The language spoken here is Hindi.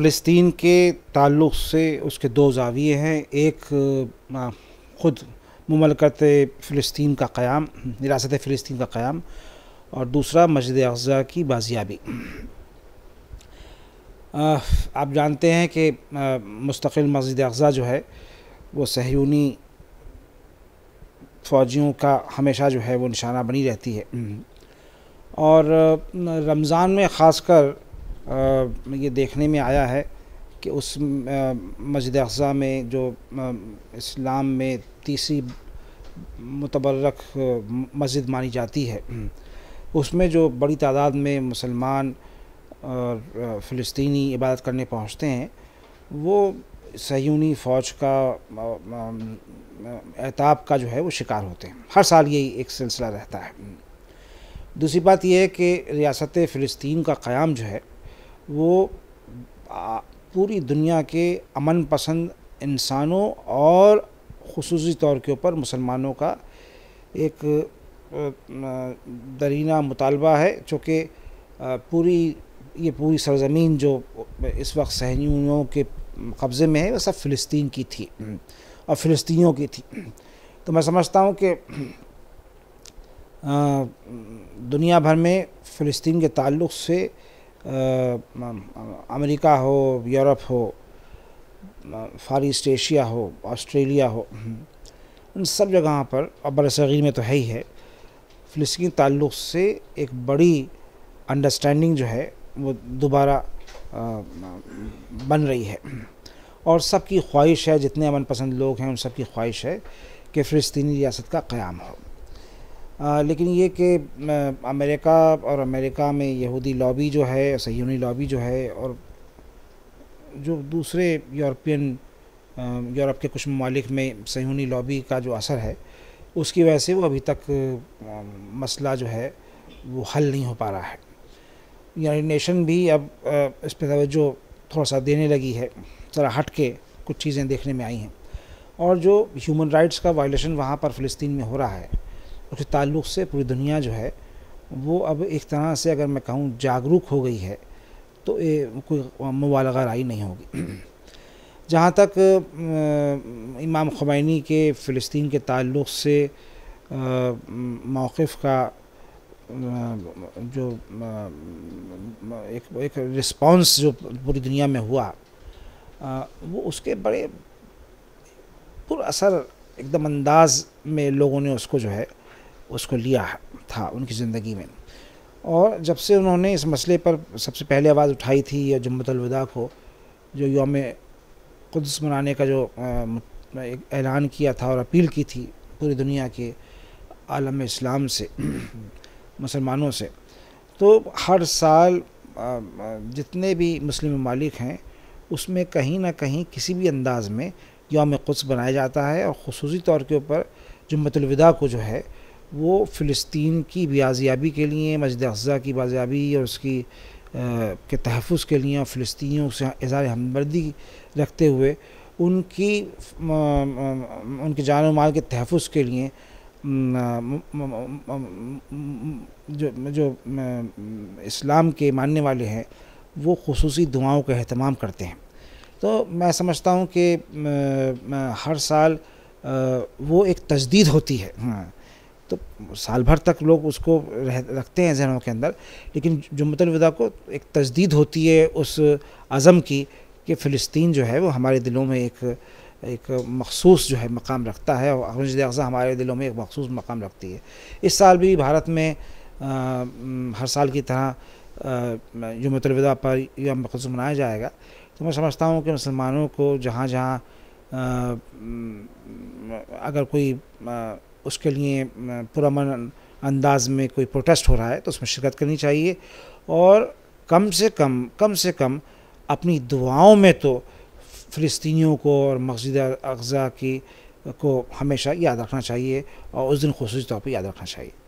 फ़लस्तीन के ताल्लुक़ से उसके दो जाविये हैं एक ख़ुद ममलकत फ़लस्तीन का क़्याम रियासत फ़लस्तीन का क़्याम और दूसरा मस्जिद अज़ा की बाजियाबी आप जानते हैं कि मुस्तकिल मस्जिद अज़ा जो है वो सहयूनी फ़ौजियों का हमेशा जो है वो निशाना बनी रहती है और रमज़ान में ख़ासकर ये देखने में आया है कि उस मस्जिद अज़ा में जो इस्लाम में तीसरी मुतबरक मस्जिद मानी जाती है उसमें जो बड़ी तादाद में मुसलमान और फ़लस्तनी इबादत करने पहुँचते हैं वो सयूनी फ़ौज का एहताब का जो है वो शिकार होते हैं हर साल यही एक सिलसिला रहता है दूसरी बात यह है कि रियासत फ़लस्तीन का क़्याम जो है वो पूरी दुनिया के अमन पसंद इंसानों और खसूस तौर के ऊपर मुसलमानों का एक दरीना मुतालबा है चूँकि पूरी ये पूरी सरजमीन जो इस वक्त सहनियों के कब्ज़े में है वह सब फ़िलिस्तीन की थी और फ़िलिस्तीनियों की थी तो मैं समझता हूँ कि दुनिया भर में फ़िलिस्तीन के ताल्लुक़ से अमेरिका हो यूरोप हो फार ईस्ट एशिया हो ऑस्ट्रेलिया हो उन सब जगह पर और बर सग़ीर में तो है ही है फ़लस्तीनी ताल्लुक़ से एक बड़ी अंडरस्टैंडिंग जो है वो दोबारा बन रही है और सबकी ख्वाहिश है जितने अमन पसंद लोग हैं उन सबकी ख्वाहिश है कि फ़लस्तीनी रियासत का क़्याम हो आ, लेकिन ये कि अमेरिका और अमेरिका में यहूदी लॉबी जो है सहीनी लॉबी जो है और जो दूसरे यूरोपियन यूरोप के कुछ ममालिक में सहीनी लॉबी का जो असर है उसकी वजह से वो अभी तक मसला जो है वो हल नहीं हो पा रहा है यूनाइटेड नेशन भी अब इस पर तोज्जो थोड़ा सा देने लगी है ज़रा हट के कुछ चीज़ें देखने में आई हैं और जो ह्यूमन राइट्स का वायलेशन वहाँ पर फ़लस्तीन में हो रहा है उसके ताल्लुक से पूरी दुनिया जो है वो अब एक तरह से अगर मैं कहूँ जागरूक हो गई है तो ये कोई मुबालगा राय नहीं होगी जहाँ तक इमाम खुमैनी के फ़लस्तीन के ताल्लुक से मौक़ का जो एक एक रिस्पांस जो पूरी दुनिया में हुआ वो उसके बड़े पुरअसर एकदम अंदाज में लोगों ने उसको जो है उसको लिया था उनकी ज़िंदगी में और जब से उन्होंने इस मसले पर सबसे पहले आवाज़ उठाई थी जुम्मतलविदा को जो योम कुदस मनाने का जो ऐलान किया था और अपील की थी पूरी दुनिया के आलम इस्लाम से मुसलमानों से तो हर साल जितने भी मुस्लिम ममालिक हैं उसमें कहीं ना कहीं किसी भी अंदाज़ में योम कुदस बनाया जाता है और खसूस तौर के ऊपर जुम्मतलविदा को जो है वो फ़िलिस्तीन की बाजियाबी के लिए मस्जिद अज़ा की बाजियाबी और उसकी के तहफ़ के लिए और फ़लस्तियों से इजार हमदर्दी रखते हुए उनकी उनके जान माल के तहफ़ के लिए जो जो इस्लाम के मानने वाले हैं वो खसूस दुआओं का अहतमाम करते हैं तो मैं समझता हूँ कि हर साल वो एक तजदीद होती है हाँ तो साल भर तक लोग उसको रह, रखते हैं जहनों के अंदर लेकिन जुमतलविदा को एक तजदीद होती है उस अज़म की कि फ़िलिस्तीन जो है वो हमारे दिलों में एक एक मखसूस जो है मकाम रखता है और अगज हमारे दिलों में एक मखसूस मकाम रखती है इस साल भी भारत में आ, हर साल की तरह जुम्मतलविदा पर यह मखसूस मनाया जाएगा तो मैं समझता हूँ कि मुसलमानों को जहाँ जहाँ अगर कोई आ, उसके लिए पुरमन अंदाज में कोई प्रोटेस्ट हो रहा है तो उसमें शिरकत करनी चाहिए और कम से कम कम से कम अपनी दुआओं में तो फ़लस्तियों को और मस्जिद अज़ा की को हमेशा याद रखना चाहिए और उस दिन खसूस तौर पर याद रखना चाहिए